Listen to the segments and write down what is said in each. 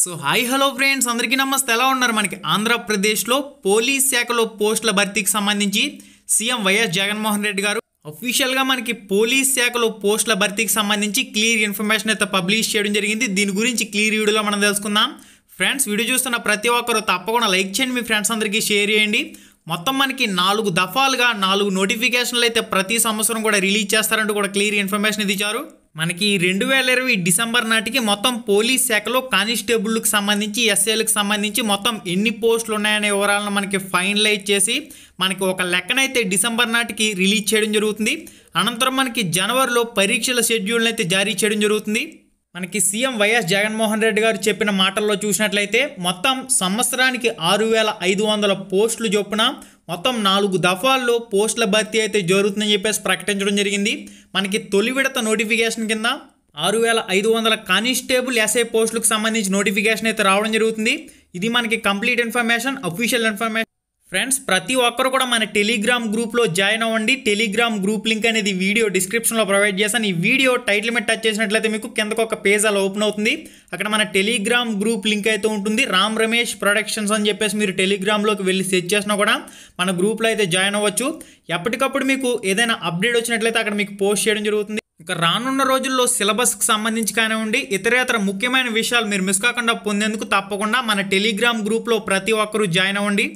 so hi hello friends అందరికీ నమస్తే ఎలా ఉన్నారు మనకి ఆంధ్రప్రదేశ్లో పోలీస్ శాఖలో పోస్టుల భర్తీకి సంబంధించి సీఎం వైఎస్ జగన్మోహన్ రెడ్డి గారు అఫీషియల్గా మనకి పోలీస్ శాఖలో పోస్టుల భర్తీకి సంబంధించి క్లియర్ ఇన్ఫర్మేషన్ అయితే పబ్లిష్ చేయడం జరిగింది దీని గురించి క్లియర్ వీడియోలో మనం తెలుసుకుందాం ఫ్రెండ్స్ వీడియో చూస్తున్న ప్రతి ఒక్కరు తప్పకుండా లైక్ చేయండి మీ ఫ్రెండ్స్ అందరికీ షేర్ చేయండి మొత్తం మనకి నాలుగు దఫాలుగా నాలుగు నోటిఫికేషన్లు అయితే ప్రతి సంవత్సరం కూడా రిలీజ్ చేస్తారంటూ కూడా క్లియర్ ఇన్ఫర్మేషన్ ఇది ఇచ్చారు మనకి రెండు వేల ఇరవై డిసెంబర్ నాటికి మొత్తం పోలీస్ శాఖలో కానిస్టేబుల్కి సంబంధించి ఎస్ఏలకు సంబంధించి మొత్తం ఎన్ని పోస్టులు ఉన్నాయనే వివరాలను మనకి ఫైనలైజ్ చేసి మనకి ఒక లెక్కనైతే డిసెంబర్ నాటికి రిలీజ్ చేయడం జరుగుతుంది అనంతరం మనకి జనవరిలో పరీక్షల షెడ్యూల్ని అయితే జారీ చేయడం జరుగుతుంది మనకి సీఎం వైఎస్ జగన్మోహన్ రెడ్డి గారు చెప్పిన మాటల్లో చూసినట్లయితే మొత్తం సంవత్సరానికి ఆరు వేల ఐదు వందల పోస్టులు చొప్పున మొత్తం నాలుగు దఫాల్లో పోస్టుల భర్తీ అయితే జరుగుతుందని చెప్పేసి ప్రకటించడం జరిగింది మనకి తొలి విడత నోటిఫికేషన్ కింద ఆరు వేల ఐదు వందల కానిస్టేబుల్ ఎస్ఐ పోస్టులకు సంబంధించి నోటిఫికేషన్ అయితే రావడం జరుగుతుంది ఇది మనకి complete information official information friends ప్రతి ఒక్కరు కూడా మన టెలిగ్రామ్ గ్రూప్లో జాయిన్ అవ్వండి టెలిగ్రామ్ గ్రూప్ లింక్ అనేది వీడియో డిస్క్రిప్షన్లో ప్రొవైడ్ చేస్తాను ఈ వీడియో టైటిల్ మీద టచ్ చేసినట్లయితే మీకు కిందకు ఒక పేజ్ అలా ఓపెన్ అవుతుంది అక్కడ మన టెలిగ్రామ్ గ్రూప్ లింక్ అయితే ఉంటుంది రామ్ రమేష్ ప్రొడక్షన్స్ అని చెప్పేసి మీరు టెలిగ్రామ్లోకి వెళ్ళి సెర్చ్ చేసినా కూడా మన గ్రూప్లో అయితే జాయిన్ అవ్వచ్చు ఎప్పటికప్పుడు మీకు ఏదైనా అప్డేట్ వచ్చినట్లయితే అక్కడ మీకు పోస్ట్ చేయడం జరుగుతుంది ఇక రానున్న రోజుల్లో సిలబస్కి సంబంధించి కానివ్వండి ఇతరేతర ముఖ్యమైన విషయాలు మీరు మిస్ కాకుండా పొందేందుకు తప్పకుండా మన టెలిగ్రామ్ గ్రూప్లో ప్రతి ఒక్కరూ జాయిన్ అవ్వండి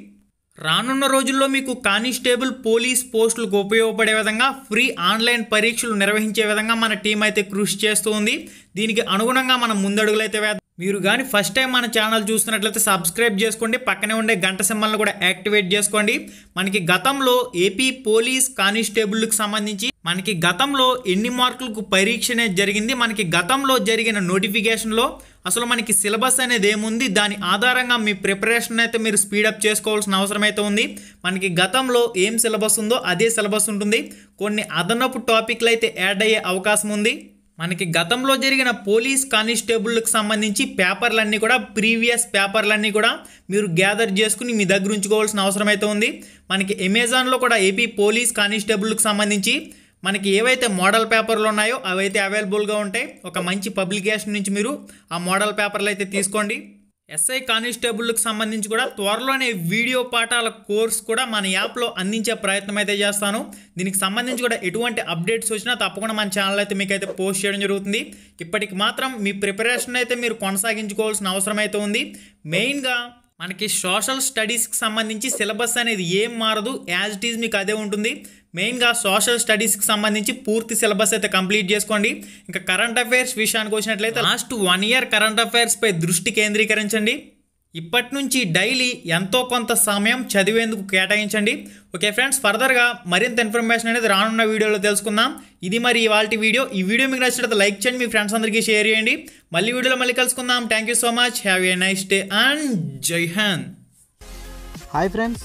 రానున్న రోజుల్లో మీకు కానిస్టేబుల్ పోలీస్ పోస్టులకు ఉపయోగపడే విధంగా ఫ్రీ ఆన్లైన్ పరీక్షలు నిర్వహించే విధంగా మన టీం అయితే కృషి చేస్తుంది దీనికి అనుగుణంగా మనం ముందడుగులైతే వేద్దాం మీరు కానీ ఫస్ట్ టైం మన ఛానల్ చూస్తున్నట్లయితే సబ్స్క్రైబ్ చేసుకోండి పక్కనే ఉండే గంట సింబల్ను కూడా యాక్టివేట్ చేసుకోండి మనకి గతంలో ఏపీ పోలీస్ కానిస్టేబుల్కి సంబంధించి మనకి గతంలో ఎన్ని మార్కులకు పరీక్ష జరిగింది మనకి గతంలో జరిగిన నోటిఫికేషన్లో అసలు మనకి సిలబస్ అనేది ఏముంది దాని ఆధారంగా మీ ప్రిపరేషన్ అయితే మీరు స్పీడప్ చేసుకోవాల్సిన అవసరం అయితే ఉంది మనకి గతంలో ఏం సిలబస్ ఉందో అదే సిలబస్ ఉంటుంది కొన్ని అదనపు టాపిక్లు అయితే యాడ్ అయ్యే అవకాశం ఉంది మనకి గతంలో జరిగిన పోలీస్ కానిస్టేబుల్కి సంబంధించి పేపర్లన్నీ కూడా ప్రీవియస్ పేపర్లన్నీ కూడా మీరు గ్యాదర్ చేసుకుని మీ దగ్గర ఉంచుకోవాల్సిన అవసరం అయితే ఉంది మనకి అమెజాన్లో కూడా ఏపీ పోలీస్ కానిస్టేబుల్కి సంబంధించి మనకి ఏవైతే మోడల్ పేపర్లు ఉన్నాయో అవైతే అవైలబుల్గా ఉంటాయి ఒక మంచి పబ్లికేషన్ నుంచి మీరు ఆ మోడల్ పేపర్లు అయితే తీసుకోండి ఎస్ఐ కానిస్టేబుల్కి సంబంధించి కూడా త్వరలోనే వీడియో పాఠాల కోర్స్ కూడా మన యాప్లో అందించే ప్రయత్నం అయితే చేస్తాను దీనికి సంబంధించి కూడా ఎటువంటి అప్డేట్స్ వచ్చినా తప్పకుండా మన ఛానల్ అయితే మీకు అయితే పోస్ట్ చేయడం జరుగుతుంది ఇప్పటికి మాత్రం మీ ప్రిపరేషన్ అయితే మీరు కొనసాగించుకోవాల్సిన అవసరం అయితే ఉంది మెయిన్గా మనకి సోషల్ స్టడీస్కి సంబంధించి సిలబస్ అనేది ఏం మారదు యాజ్ ఇట్ ఈజ్ మీకు అదే ఉంటుంది మెయిన్గా సోషల్ స్టడీస్కి సంబంధించి పూర్తి సిలబస్ అయితే కంప్లీట్ చేసుకోండి ఇంకా కరెంట్ అఫైర్స్ విషయానికి వచ్చినట్లయితే లాస్ట్ వన్ ఇయర్ కరెంట్ అఫైర్స్పై దృష్టి కేంద్రీకరించండి ఇప్పటి నుంచి డైలీ ఎంతో కొంత సమయం చదివేందుకు కేటాయించండి ఓకే ఫ్రెండ్స్ ఫర్దర్గా మరింత ఇన్ఫర్మేషన్ అనేది రానున్న వీడియోలో తెలుసుకుందాం ఇది మరి ఇవాళ వీడియో ఈ వీడియో మీకు నచ్చినట్లయితే లైక్ చేయండి మీ ఫ్రెండ్స్ అందరికీ షేర్ చేయండి మళ్ళీ వీడియోలో మళ్ళీ కలుసుకుందాం thank you so much have a nice day and జై హాయ్ ఫ్రెండ్స్